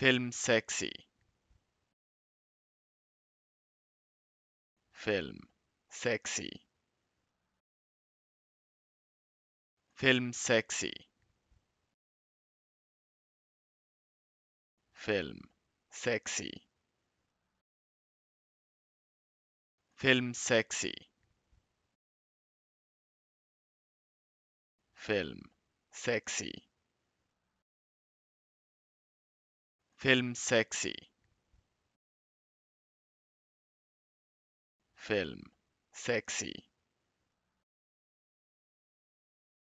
film sexy film sexy film sexy film sexy film sexy film sexy film sexy film sexy